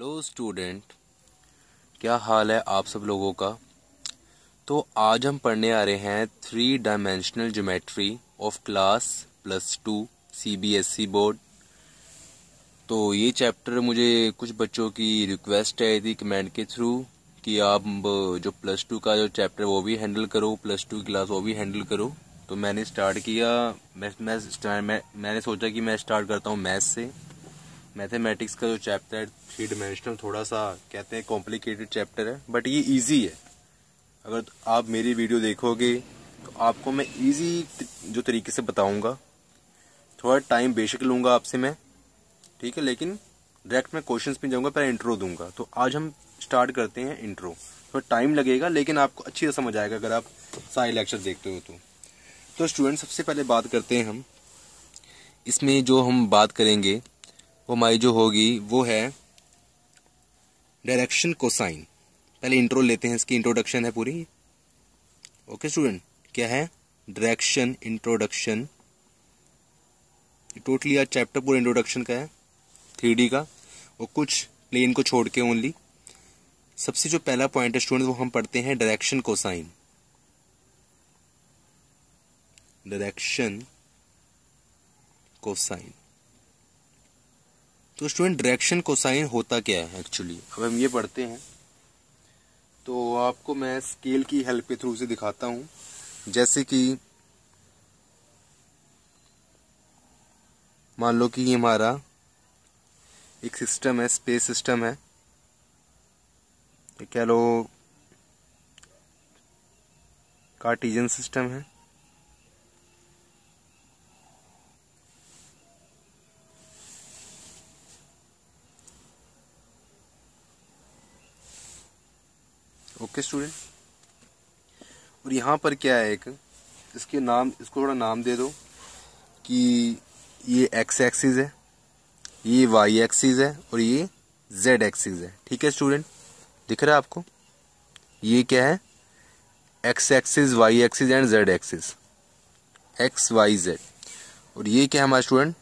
hello student क्या हाल है आप सब लोगों का तो आज हम पढ़ने आ रहे हैं three dimensional geometry of class plus two C B S E board तो ये चैप्टर मुझे कुछ बच्चों की रिक्वेस्ट आई थी कमेंट के थ्रू कि आप जो प्लस टू का जो चैप्टर वो भी हैंडल करो प्लस टू की क्लास वो भी हैंडल करो तो मैंने स्टार्ट किया मैं, मैं, मैं मैंने सोचा कि मैं स्टार्ट करता हूँ मैथ से मैथमेटिक्स का जो चैप्टर है थ्री डिमेंशनल थोड़ा सा कहते हैं कॉम्प्लिकेटेड चैप्टर है बट ये इजी है अगर आप मेरी वीडियो देखोगे तो आपको मैं इजी जो तरीके से बताऊंगा थोड़ा टाइम बेशक लूंगा आपसे मैं ठीक है लेकिन डायरेक्ट मैं क्वेश्चंस पे जाऊंगा पहले इंट्रो दूंगा तो आज हम स्टार्ट करते हैं इंट्रो थोड़ा टाइम लगेगा लेकिन आपको अच्छी तरह समझ आएगा अगर आप सारे लेक्चर देखते हो तो तो स्टूडेंट सबसे पहले बात करते हैं हम इसमें जो हम बात करेंगे हमारी जो होगी वो है डायरेक्शन कोसाइन पहले इंट्रो लेते हैं इसकी इंट्रोडक्शन है पूरी ओके स्टूडेंट क्या है डायरेक्शन इंट्रोडक्शन टोटली आज चैप्टर पूरा इंट्रोडक्शन का है थ्री का और कुछ प्लेन को छोड़ के ओनली सबसे जो पहला पॉइंट है स्टूडेंट वो हम पढ़ते हैं डायरेक्शन कोसाइन डायरेक्शन कोसाइन तो स्टूडेंट डायरेक्शन कोसाइन होता क्या है एक्चुअली अब हम ये पढ़ते हैं तो आपको मैं स्केल की हेल्प के थ्रू से दिखाता हूँ जैसे कि मान लो कि ये हमारा एक सिस्टम है स्पेस सिस्टम है कह लो कार्टिजन सिस्टम है ओके स्टूडेंट और यहाँ पर क्या है एक इसके नाम इसको थोड़ा नाम दे दो कि ये एक्स एक्सिस है ये वाई एक्सिस है और ये जेड एक्सिस है ठीक है स्टूडेंट दिख रहा है आपको ये क्या है X axis Y axis and Z axis X Y Z और ये क्या है हमारा स्टूडेंट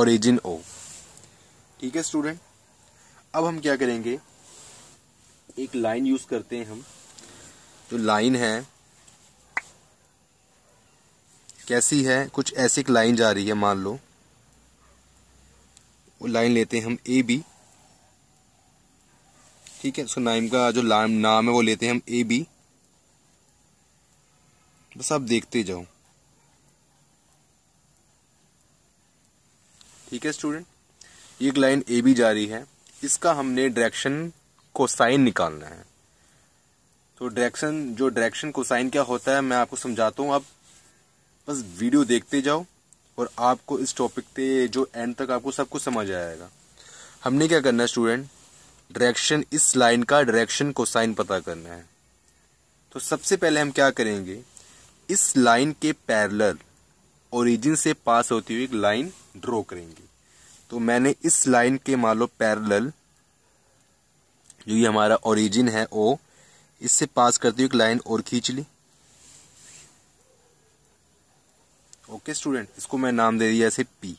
ओरिजिन ओ ठीक है स्टूडेंट अब हम क्या करेंगे एक लाइन यूज करते हैं हम जो लाइन है कैसी है कुछ ऐसी एक लाइन जा रही है मान लो वो लाइन लेते हैं हम ए बी ठीक है उसका नाइम का जो नाम है वो लेते हैं हम ए बी बस आप देखते जाओ ठीक है स्टूडेंट एक लाइन ए बी जा रही है इसका हमने डायरेक्शन कोसाइन निकालना है तो डायरेक्शन जो डायरेक्शन कोसाइन क्या होता है मैं आपको समझाता हूँ आप बस वीडियो देखते जाओ और आपको इस टॉपिक पे जो एंड तक आपको सब कुछ समझ आएगा हमने क्या करना है स्टूडेंट डायरेक्शन इस लाइन का डायरेक्शन को साइन पता करना है तो सबसे पहले हम क्या करेंगे इस लाइन के पैरेलल ओरिजिन से पास होती हुई एक लाइन ड्रॉ करेंगे तो मैंने इस लाइन के मान लो पैरेलल जो ये हमारा ओरिजिन है ओ इससे पास करती हुई एक लाइन और खींच ली ओके स्टूडेंट इसको मैं नाम दे दिया ऐसे पी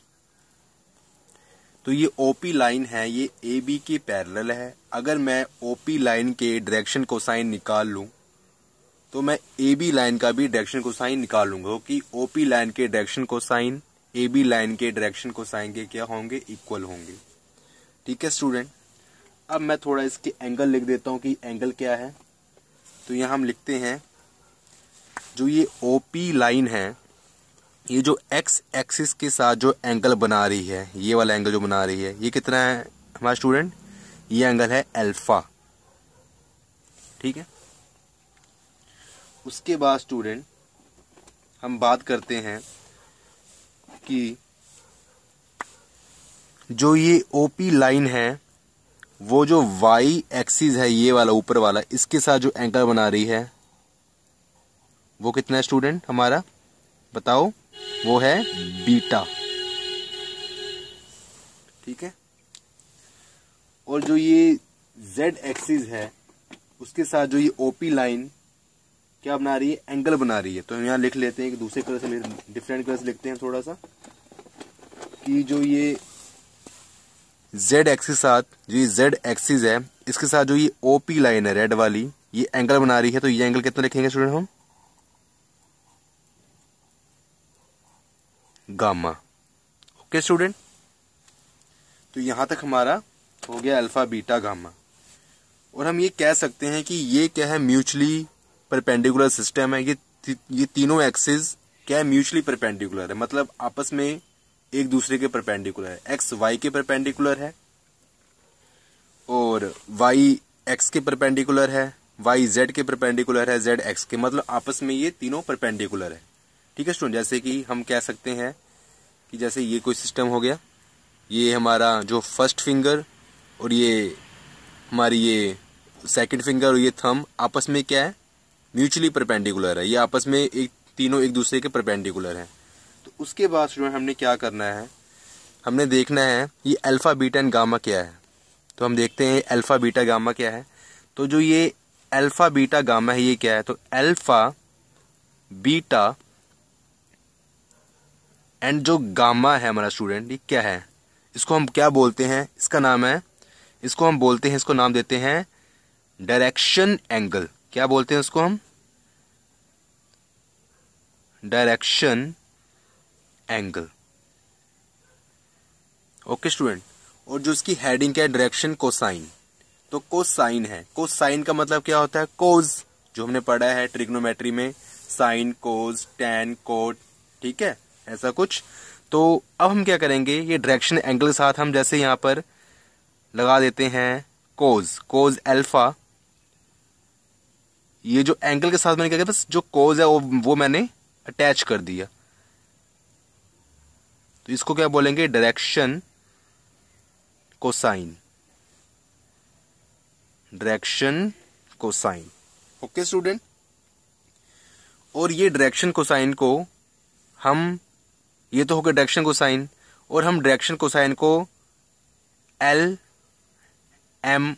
तो ये ओपी लाइन है ये ए बी के पैरेलल है अगर मैं ओपी लाइन के डायरेक्शन को साइन निकाल लूँ तो मैं ए बी लाइन का भी डायरेक्शन को साइन निकाल लूंगा कि ओपी लाइन के direction A B line के डायरेक्शन को साइन के क्या होंगे इक्वल होंगे ठीक है स्टूडेंट अब मैं थोड़ा इसके एंगल लिख देता हूँ कि एंगल क्या है तो यहाँ हम लिखते हैं जो ये ओ पी लाइन है ये जो एक्स एक्सिस के साथ जो एंगल बना रही है ये वाला एंगल जो बना रही है ये कितना है हमारा स्टूडेंट ये एंगल है अल्फा ठीक है उसके बाद स्टूडेंट हम बात करते हैं कि जो ये पी लाइन है वो जो वाई एक्सिस है ये वाला ऊपर वाला इसके साथ जो एंगल बना रही है वो कितना है स्टूडेंट हमारा बताओ वो है बीटा ठीक है और जो ये जेड एक्सिस है उसके साथ जो ये ओपी लाइन क्या बना रही है एंगल बना रही है तो यहाँ लिख लेते हैं कि दूसरे कलर से डिफरेंट कलर से लिखते हैं थोड़ा सा कि जो ये जेड एक्सिस साथ जो ये जेड एक्सिस है इसके साथ जो ये ओ पी लाइन है रेड वाली ये एंगल बना रही है तो ये एंगल कितना लिखेंगे स्टूडेंट हम गामा ओके स्टूडेंट तो यहां तक हमारा हो गया अल्फा बीटा गामा और हम ये कह सकते हैं कि ये क्या है म्यूचुअली परपेंडिकुलर सिस्टम है ये ये तीनों एक्सिस क्या है म्यूचुअली परपेंडिकुलर है मतलब आपस में एक दूसरे के परपेंडिकुलर है एक्स वाई के परपेंडिकुलर है और वाई एक्स के परपेंडिकुलर है वाई जेड के परपेंडिकुलर है जेड एक्स के मतलब आपस में ये तीनों परपेंडिकुलर है ठीक है स्टूडेंट जैसे कि हम कह सकते हैं कि जैसे ये कोई सिस्टम हो गया ये हमारा जो फर्स्ट फिंगर और ये हमारी ये सेकंड फिंगर और ये थम आपस में क्या है म्यूचुअली परपेंडिकुलर है ये आपस में एक तीनों एक दूसरे के परपेंडिकुलर हैं उसके बाद जो है हमने क्या करना है हमने देखना है ये अल्फ़ा बीटा एंड गामा क्या है तो हम देखते हैं अल्फ़ा बीटा गामा क्या है तो जो ये अल्फ़ा बीटा गामा है ये क्या है तो अल्फ़ा बीटा एंड जो गामा है हमारा स्टूडेंट ये क्या है इसको हम क्या बोलते हैं इसका नाम है इसको हम बोलते हैं इसको नाम देते हैं डायरेक्शन एंगल क्या बोलते हैं उसको हम डायरेक्शन एंगल ओके स्टूडेंट और जो उसकी हेडिंग क्या है डायरेक्शन कोसाइन तो कोसाइन है कोसाइन का मतलब क्या होता है कोज जो हमने पढ़ा है ट्रिग्नोमेट्री में साइन कोज टेन कोट ठीक है ऐसा कुछ तो अब हम क्या करेंगे ये डायरेक्शन एंगल के साथ हम जैसे यहां पर लगा देते हैं कोज कोज एल्फा ये जो एंगल के साथ मैंने क्या किया बस जो कोज है वो वो मैंने अटैच कर दिया तो इसको क्या बोलेंगे direction cosine direction cosine okay student और ये डायरेक्शन कोसाइन को हम ये तो हो गया डायरेक्शन कोसाइन और हम डायरेक्शन कोसाइन को एल एम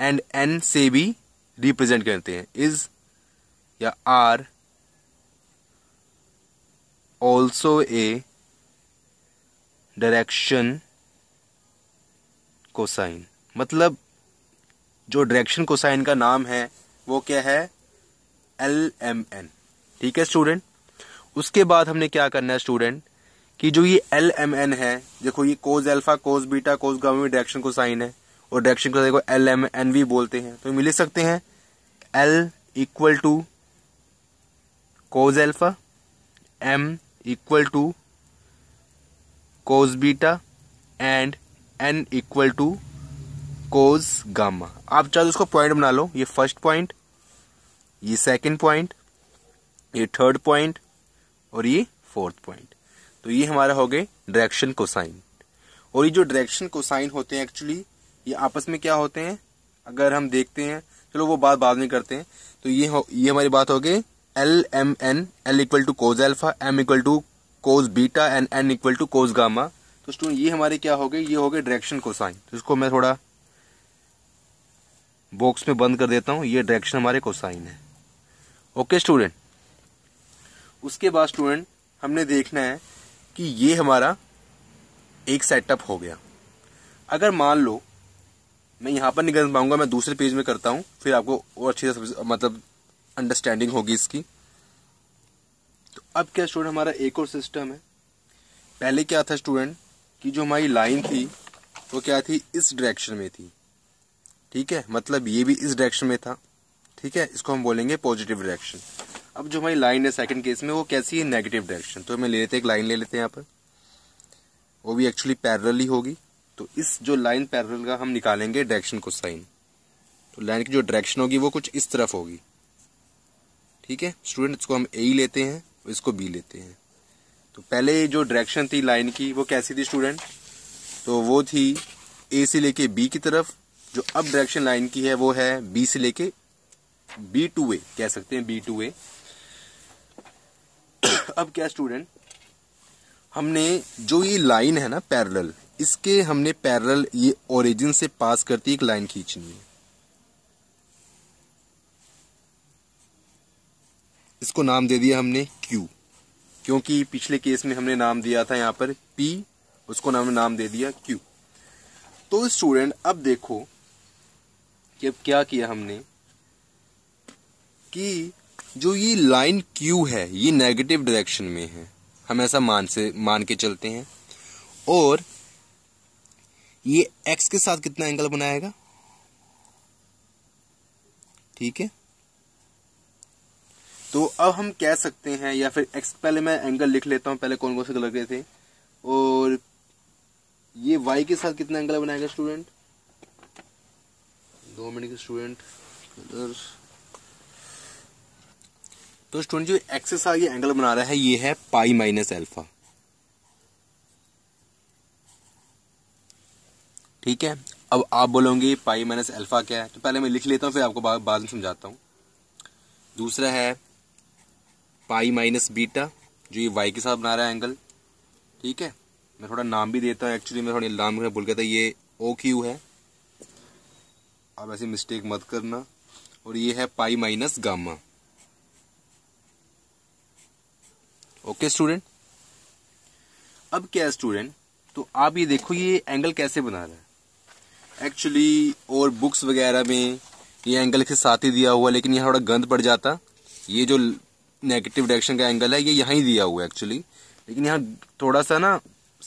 एंड एन से भी रिप्रेजेंट करते हैं इज या are also a direction cosine मतलब जो डायरेक्शन कोसाइन का नाम है वो क्या है एल एम एन ठीक है स्टूडेंट उसके बाद हमने क्या करना है स्टूडेंट कि जो ये एल एम एन है देखो ये cos alpha cos beta cos gamma में डायरेक्शन को साइन है और डायरेक्शन को देखो एल एम एन भी बोलते हैं तो मिल सकते हैं L equal to cos alpha M equal to cos beta and N equal to cos gamma आप चाहे उसको तो पॉइंट बना लो ये फर्स्ट पॉइंट ये सेकंड पॉइंट ये थर्ड पॉइंट और ये फोर्थ पॉइंट तो ये हमारा हो गए डायरेक्शन कोसाइन और ये जो डायरेक्शन कोसाइन होते हैं एक्चुअली ये आपस में क्या होते हैं अगर हम देखते हैं चलो वो बात बाद में करते हैं तो ये हो ये हमारी बात हो गई L M N L equal to cos alpha M equal to cos beta and N equal to cos gamma तो स्टूडेंट ये हमारे क्या हो गए ये हो गए डायरेक्शन कोसाइन तो इसको मैं थोड़ा बॉक्स में बंद कर देता हूँ ये डायरेक्शन हमारे कोसाइन है ओके स्टूडेंट उसके बाद स्टूडेंट हमने देखना है कि ये हमारा एक सेटअप हो गया अगर मान लो मैं यहाँ पर निकल पाऊंगा मैं दूसरे पेज में करता हूँ फिर आपको और अच्छी मतलब अंडरस्टैंडिंग होगी इसकी अब क्या स्टूडेंट हमारा एक और सिस्टम है पहले क्या था स्टूडेंट कि जो हमारी लाइन थी वो क्या थी इस डायरेक्शन में थी ठीक है मतलब ये भी इस डायरेक्शन में था ठीक है इसको हम बोलेंगे पॉजिटिव डायरेक्शन अब जो हमारी लाइन है सेकंड केस में वो कैसी है नेगेटिव डायरेक्शन तो हमें ले लेते हैं एक लाइन ले लेते हैं यहाँ पर वो भी एक्चुअली पैरल ही होगी तो इस जो लाइन पैरल का हम निकालेंगे डायरेक्शन को साइन तो लाइन की जो डायरेक्शन होगी वो कुछ इस तरफ होगी ठीक है स्टूडेंट इसको हम ए ही लेते हैं इसको बी लेते हैं तो पहले जो डायरेक्शन थी लाइन की वो कैसी थी स्टूडेंट तो वो थी ए से लेके बी की तरफ जो अब डायरेक्शन लाइन की है वो है बी से लेके बी टू ए कह सकते हैं बी टू ए अब क्या स्टूडेंट हमने जो ये लाइन है ना पैरेलल इसके हमने पैरेलल ये ओरिजिन से पास करती एक लाइन खींचनी है इसको नाम दे दिया हमने क्यू क्योंकि पिछले केस में हमने नाम दिया था यहाँ पर पी उसको हमने नाम दे दिया क्यू तो स्टूडेंट अब देखो कि अब क्या किया हमने कि जो ये लाइन क्यू है ये नेगेटिव डायरेक्शन में है हम ऐसा मान से मान के चलते हैं और ये एक्स के साथ कितना एंगल बनाएगा ठीक है तो अब हम कह सकते हैं या फिर एक्स पहले मैं एंगल लिख लेता हूँ पहले कौन कौन से कलर के थे और ये वाई के साथ कितना एंगल बनाएगा स्टूडेंट दो मिनट के स्टूडेंट कलर तो स्टूडेंट जो एक्स के साथ ये एंगल बना रहा है ये है पाई माइनस एल्फा ठीक है अब आप बोलोगे पाई माइनस एल्फा क्या है तो पहले मैं लिख लेता हूँ फिर आपको बाद में समझाता हूँ दूसरा है पाई माइनस बीटा जो ये वाई के साथ बना रहा है एंगल ठीक है मैं थोड़ा नाम भी देता हूँ एक्चुअली मैं थोड़ा नाम भूल गया था ये ओ क्यू है आप ऐसी मिस्टेक मत करना और ये है pi minus gamma okay student अब क्या है स्टूडेंट तो आप ये देखो ये एंगल कैसे बना रहा है एक्चुअली और बुक्स वगैरह में ये एंगल के साथ ही दिया हुआ लेकिन यहाँ थोड़ा गंद पड़ जाता ये जो नेगेटिव डायरेक्शन का एंगल है ये यहाँ ही दिया हुआ है एक्चुअली लेकिन यहाँ थोड़ा सा ना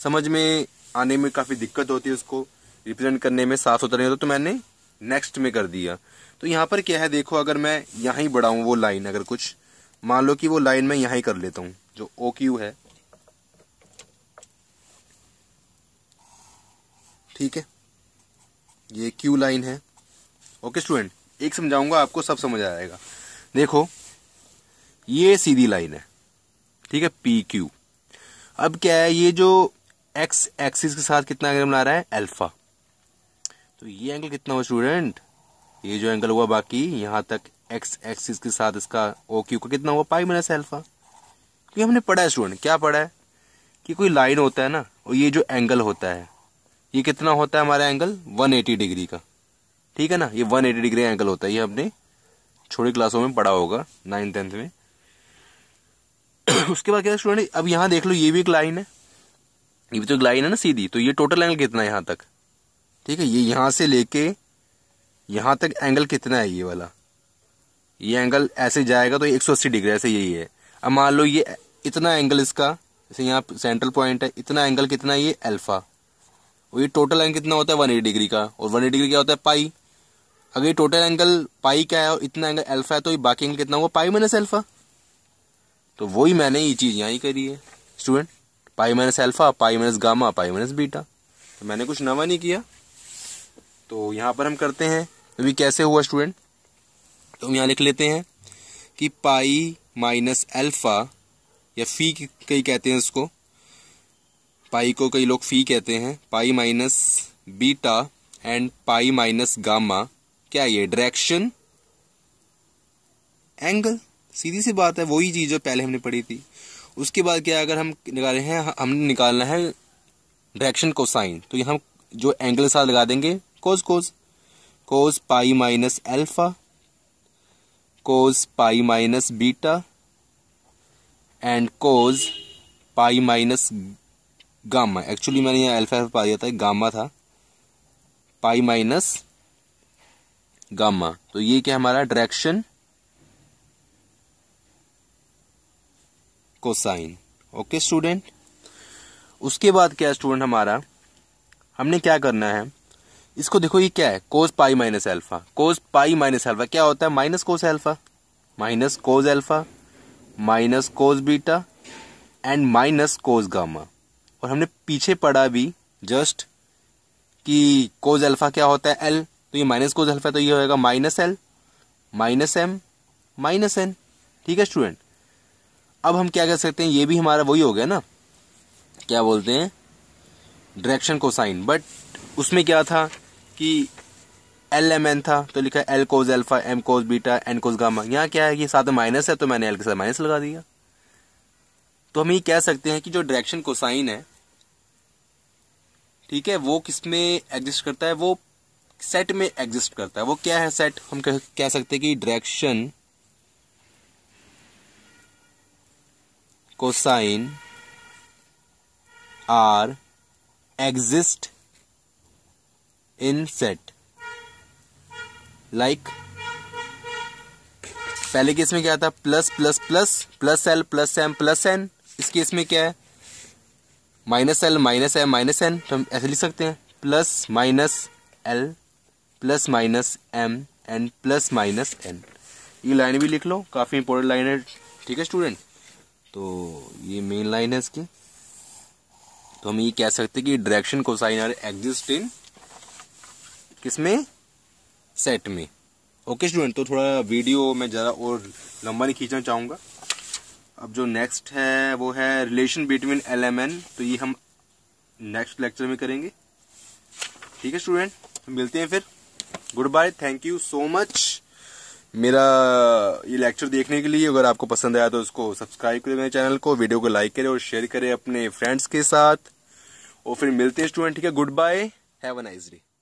समझ में आने में काफ़ी दिक्कत होती है उसको रिप्रेजेंट करने में साफ सुथरा नहीं होता तो, तो मैंने नेक्स्ट में कर दिया तो यहाँ पर क्या है देखो अगर मैं यहाँ ही बढ़ाऊँ वो लाइन अगर कुछ मान लो कि वो लाइन मैं यहाँ ही कर लेता हूँ जो ओ क्यू है ठीक है ये क्यू लाइन है ओके स्टूडेंट एक समझाऊंगा आपको सब समझ आएगा देखो ये सीधी लाइन है ठीक है पी क्यू अब क्या है ये जो एक्स एक्सिस के साथ कितना एंगल बना रहा है अल्फा तो ये एंगल कितना हुआ स्टूडेंट ये जो एंगल हुआ बाकी यहां तक एक्स एक्सिस के साथ इसका ओ क्यू का कितना हुआ पाई माइनस अल्फा क्योंकि हमने पढ़ा है स्टूडेंट क्या पढ़ा है कि कोई लाइन होता है ना और ये जो एंगल होता है ये कितना होता है हमारा एंगल एटी डिग्री का ठीक है ना ये 180 डिग्री एंगल होता है ये हमने छोटी क्लासों में पढ़ा होगा नाइन टेंथ में उसके बाद क्या स्टूडेंट अब यहाँ देख लो ये भी एक लाइन है ये भी तो एक लाइन है ना सीधी तो ये टोटल एंगल कितना है यहाँ तक ठीक है ये यहाँ से लेके यहाँ तक एंगल कितना है ये वाला ये एंगल ऐसे जाएगा तो एक सौ अस्सी डिग्री ऐसे यही है अब मान लो ये इतना एंगल इसका जैसे यहाँ सेंट्रल पॉइंट है इतना एंगल कितना है ये अल्फा और ये टोटल एंगल कितना होता है वन एटी डिग्री का और वन एटी डिग्री क्या होता है पाई अगर ये टोटल एंगल पाई का है और इतना एंगल अल्फा है तो ये बाकी एंगल कितना होगा पाई माइनस अल्फा तो वही मैंने ये चीज़ यहाँ ही करी है student pi minus alpha pi minus gamma pi minus beta तो मैंने कुछ नवा नहीं किया तो यहाँ पर हम करते हैं अभी कैसे हुआ स्टूडेंट तो हम यहाँ लिख लेते हैं कि पाई माइनस एल्फा या फी कई कहते हैं उसको पाई को कई लोग फी कहते हैं pi minus beta and pi minus gamma क्या ये डायरेक्शन एंगल सीधी सी बात है वही चीज़ जो पहले हमने पढ़ी थी उसके बाद क्या अगर हम निकाले हैं हमने निकालना है डायरेक्शन कोसाइन तो यहाँ हम जो एंगल साथ लगा देंगे cos cos cos pi minus alpha cos pi minus beta and cos pi minus gamma actually मैंने यहाँ एल्फा एल्फा पा दिया था गामा था पाई माइनस गामा तो ये क्या हमारा डायरेक्शन कोसाइन ओके स्टूडेंट उसके बाद क्या स्टूडेंट हमारा हमने क्या करना है इसको देखो ये क्या है cos pi minus alpha cos pi minus alpha क्या होता है minus cos alpha minus cos alpha minus cos beta and minus cos gamma और हमने पीछे पढ़ा भी जस्ट कि कोज एल्फा क्या होता है एल तो ये माइनस कोज एल्फा तो ये होगा minus L minus M minus N ठीक है स्टूडेंट अब हम क्या कह सकते हैं ये भी हमारा वही हो गया ना क्या बोलते हैं डायरेक्शन कोसाइन बट उसमें क्या था कि एल एम एन था तो लिखा L cos alpha M cos beta N cos gamma यहाँ क्या है कि साथ में माइनस है तो मैंने एल के साथ माइनस लगा दिया तो हम ये कह सकते हैं कि जो डायरेक्शन कोसाइन है ठीक है वो किस में एग्जिस्ट करता है वो सेट में एग्जिस्ट करता है वो क्या है सेट हम कह सकते हैं कि direction cosine are exist in set like पहले केस में क्या था plus plus plus plus L plus M plus N इस केस में क्या है minus L minus M minus N तो हम ऐसे लिख सकते हैं plus minus L plus minus M N plus minus N ये लाइन भी लिख लो काफ़ी इंपॉर्टेंट लाइन है ठीक है स्टूडेंट तो ये मेन लाइन है इसकी तो हम ये कह सकते हैं कि डायरेक्शन को साइन आर एग्जिस्ट इन किसमें सेट में ओके स्टूडेंट तो थोड़ा वीडियो मैं ज़्यादा और लंबा नहीं खींचना चाहूँगा अब जो नेक्स्ट है वो है relation between L M N तो ये हम नेक्स्ट लेक्चर में करेंगे ठीक है स्टूडेंट मिलते हैं फिर goodbye thank you so much मेरा ये लेक्चर देखने के लिए अगर आपको पसंद आया तो उसको सब्सक्राइब करें मेरे चैनल को वीडियो को लाइक करें और शेयर करें अपने फ्रेंड्स के साथ और फिर मिलते हैं स्टूडेंट ठीक है goodbye have a nice day